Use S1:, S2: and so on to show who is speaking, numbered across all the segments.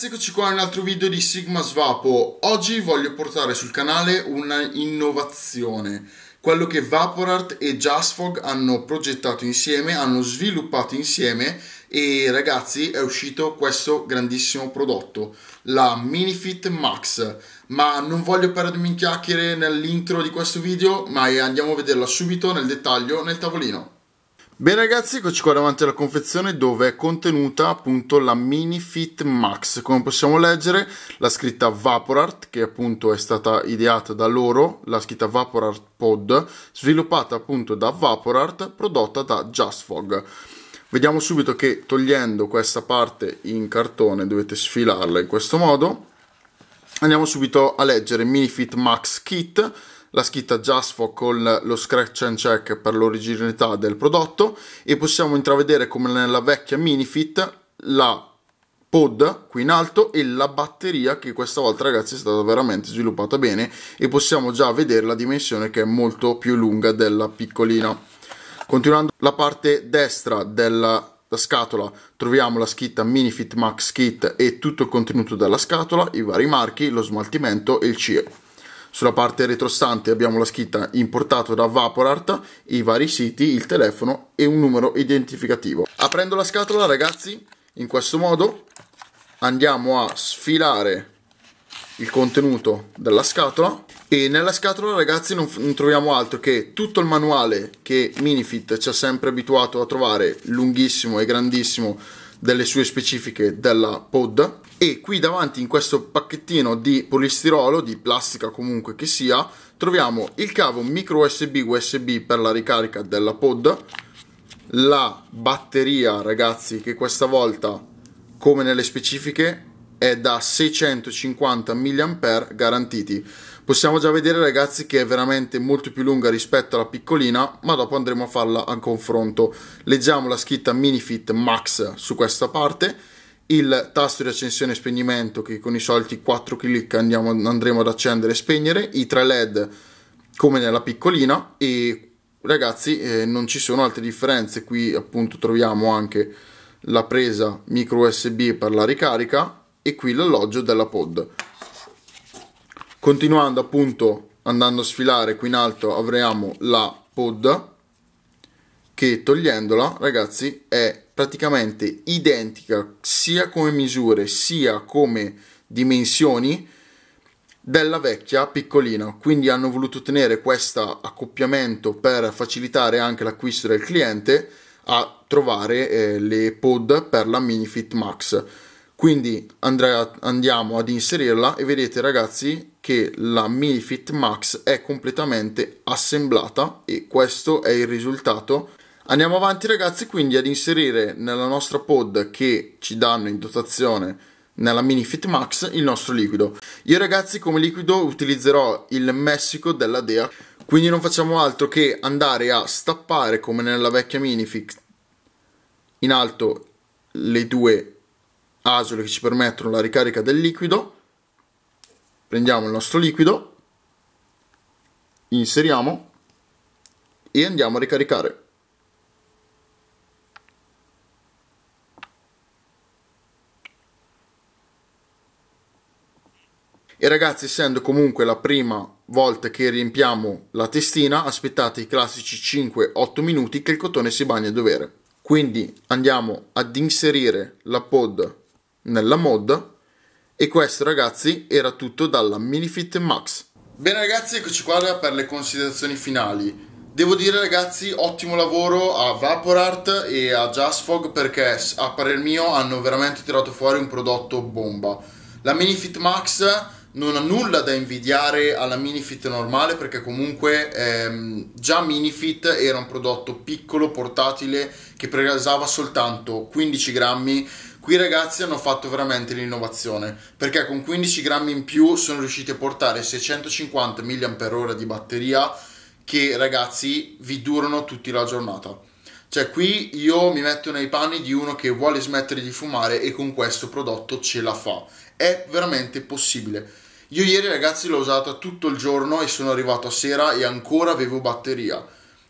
S1: ragazzi, eccoci qua in un altro video di Sigma Svapo. Oggi voglio portare sul canale una innovazione, quello che Vaporart e JustFog hanno progettato insieme, hanno sviluppato insieme e ragazzi è uscito questo grandissimo prodotto, la Minifit Max. Ma non voglio perdermi in chiacchiere nell'intro di questo video, ma andiamo a vederla subito nel dettaglio nel tavolino. Bene ragazzi, eccoci qua davanti alla confezione dove è contenuta appunto la Mini Fit Max. Come possiamo leggere, la scritta Vaporart, che appunto è stata ideata da loro, la scritta Vaporart Pod, sviluppata appunto da Vaporart, prodotta da JustFog. Vediamo subito che togliendo questa parte in cartone dovete sfilarla in questo modo. Andiamo subito a leggere Mini Fit Max Kit la scritta JASFO con lo scratch and check per l'originalità del prodotto e possiamo intravedere come nella vecchia Minifit la pod qui in alto e la batteria che questa volta ragazzi è stata veramente sviluppata bene e possiamo già vedere la dimensione che è molto più lunga della piccolina continuando la parte destra della scatola troviamo la scritta Minifit Max Kit e tutto il contenuto della scatola, i vari marchi, lo smaltimento e il CIE sulla parte retrostante abbiamo la scritta importato da Vaporart, i vari siti, il telefono e un numero identificativo. Aprendo la scatola ragazzi, in questo modo andiamo a sfilare il contenuto della scatola e nella scatola ragazzi non, non, troviamo altro che tutto il manuale che Minifit ci ha sempre abituato a trovare lunghissimo e grandissimo delle sue specifiche della pod e qui davanti in questo pacchettino di polistirolo, di plastica comunque che sia, troviamo il cavo micro USB USB per la ricarica della pod, la batteria ragazzi che questa volta come nelle specifiche è da 650 mAh garantiti. Possiamo già vedere ragazzi che è veramente molto più lunga rispetto alla piccolina, ma dopo andremo a farla a confronto. Leggiamo la scritta MiniFit Max su questa parte, il tasto di accensione e spegnimento che con i soliti 4 clic andiamo, andremo ad accendere e spegnere, i tre LED come nella piccolina e ragazzi eh, non ci sono altre differenze, qui appunto troviamo anche la presa micro USB per la ricarica e qui l'alloggio della pod. Continuando appunto andando a sfilare qui in alto avremo la pod che togliendola ragazzi è praticamente identica sia come misure sia come dimensioni della vecchia piccolina quindi hanno voluto tenere questo accoppiamento per facilitare anche l'acquisto del cliente a trovare eh, le pod per la mini fit max quindi andrà, andiamo ad inserirla e vedete ragazzi che la MiFit Max è completamente assemblata e questo è il risultato. Andiamo avanti ragazzi quindi ad inserire nella nostra pod che ci danno in dotazione nella Mini Fit Max il nostro liquido. Io ragazzi come liquido utilizzerò il Messico della Dea, quindi non facciamo altro che andare a stappare come nella vecchia Mini Fit in alto le due asole che ci permettono la ricarica del liquido. Prendiamo il nostro liquido, inseriamo e andiamo a ricaricare. E ragazzi, essendo comunque la prima volta che riempiamo la testina, aspettate i classici 5-8 minuti che il cotone si bagna a dovere. Quindi andiamo ad inserire la pod nella mod e questo ragazzi era tutto dalla Minifit Max. Bene ragazzi, eccoci qua per le considerazioni finali. Devo dire ragazzi, ottimo lavoro a Vaporart e a JustFog perché a parer mio hanno veramente tirato fuori un prodotto bomba. La Minifit Max non ha nulla da invidiare alla Minifit normale perché comunque ehm, già Minifit era un prodotto piccolo, portatile, che pesava soltanto 15 grammi Qui i ragazzi hanno fatto veramente l'innovazione, perché con 15 grammi in più sono riusciti a portare 650 mAh di batteria che ragazzi vi durano tutta la giornata. Cioè qui io mi metto nei panni di uno che vuole smettere di fumare e con questo prodotto ce la fa. È veramente possibile. Io ieri ragazzi l'ho usata tutto il giorno e sono arrivato a sera e ancora avevo batteria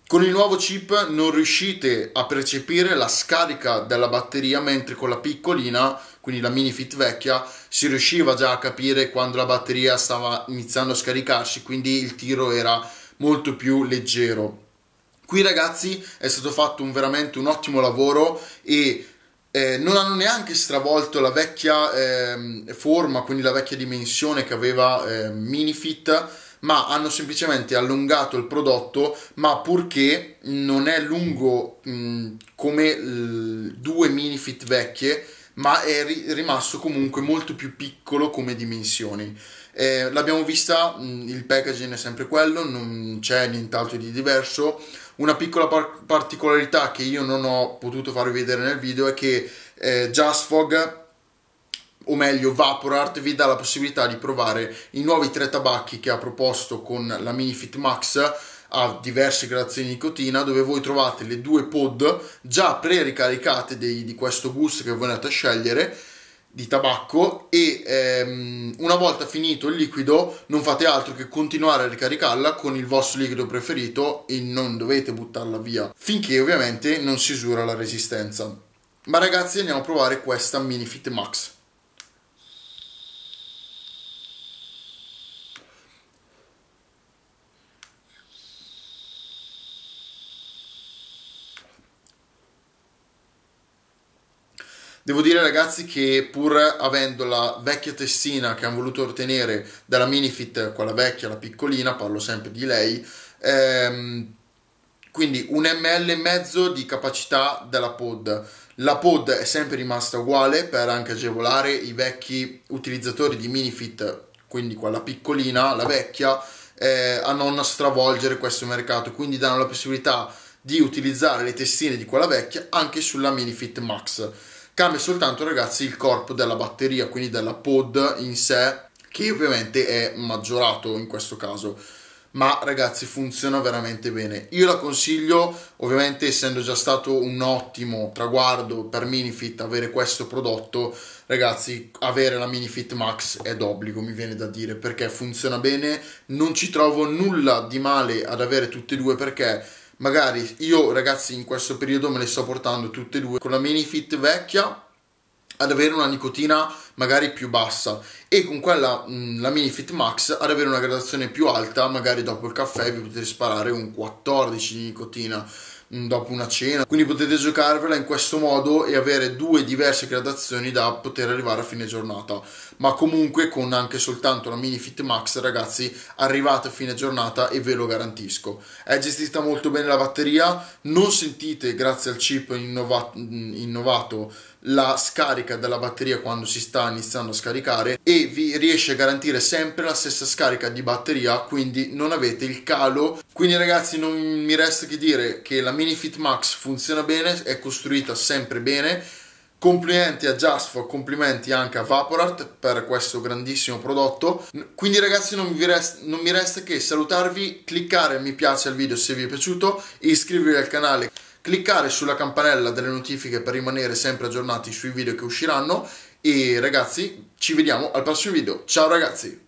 S1: con il nuovo chip non riuscite a percepire la scarica della batteria, mentre con la piccolina, quindi la mini fit vecchia, si riusciva già a capire quando la batteria stava iniziando a scaricarsi, quindi il tiro era molto più leggero. Qui ragazzi è stato fatto un, veramente un ottimo lavoro e eh, non hanno neanche stravolto la vecchia eh, forma, quindi la vecchia dimensione che aveva eh, Minifit ma hanno semplicemente allungato il prodotto, ma purché non è lungo mh, mm, come l- due mini fit vecchie, ma è ri- rimasto comunque molto più piccolo come dimensioni. Eh, l'abbiamo vista, mh, mm, il packaging è sempre quello, non c'è nient'altro di diverso. Una piccola par- particolarità che io non ho potuto farvi vedere nel video è che eh, Just Fog o meglio Vaporart vi dà la possibilità di provare i nuovi tre tabacchi che ha proposto con la Mini Fit Max a diverse gradazioni di nicotina dove voi trovate le due pod già pre-ricaricate di questo gusto che voi andate a scegliere di tabacco e ehm, una volta finito il liquido non fate altro che continuare a ricaricarla con il vostro liquido preferito e non dovete buttarla via finché ovviamente non si usura la resistenza ma ragazzi andiamo a provare questa mini fit max Devo dire ragazzi che pur avendo la vecchia testina che hanno voluto ottenere dalla Minifit, quella vecchia, la piccolina, parlo sempre di lei, ehm, quindi un ml e mezzo di capacità della pod. La pod è sempre rimasta uguale per anche agevolare i vecchi utilizzatori di Minifit, quindi quella piccolina, la vecchia, eh, a non stravolgere questo mercato, quindi danno la possibilità di utilizzare le testine di quella vecchia anche sulla Minifit Max. Cambia soltanto, ragazzi, il corpo della batteria, quindi della pod in sé, che ovviamente è maggiorato in questo caso ma ragazzi funziona veramente bene io la consiglio ovviamente essendo già stato un ottimo traguardo per Minifit avere questo prodotto ragazzi avere la Minifit Max è d'obbligo mi viene da dire perché funziona bene non ci trovo nulla di male ad avere tutte e due perché magari io ragazzi in questo periodo me le sto portando tutte e due con la mini fit vecchia ad avere una nicotina magari più bassa e con quella mm, la mini fit Max ad avere una gradazione più alta magari dopo il caffè vi potete sparare un 14 di nicotina Mm, dopo una cena. Quindi potete giocarvela in questo modo e avere due diverse gradazioni da poter arrivare a fine giornata. Ma comunque con anche soltanto la Mini Fit Max, ragazzi, arrivate a fine giornata e ve lo garantisco. È gestita molto bene la batteria, non sentite grazie al chip innova- mm, innovato la scarica della batteria quando si sta iniziando a scaricare e vi riesce a garantire sempre la stessa scarica di batteria quindi non avete il calo quindi ragazzi non mi resta che dire che la Mini Fit Max funziona bene, è costruita sempre bene. Complimenti a Jasper, complimenti anche a Vaporart per questo grandissimo prodotto. Quindi ragazzi non mi, resta, non mi resta che salutarvi, cliccare mi piace al video se vi è piaciuto, iscrivervi al canale, cliccare sulla campanella delle notifiche per rimanere sempre aggiornati sui video che usciranno e ragazzi ci vediamo al prossimo video. Ciao ragazzi!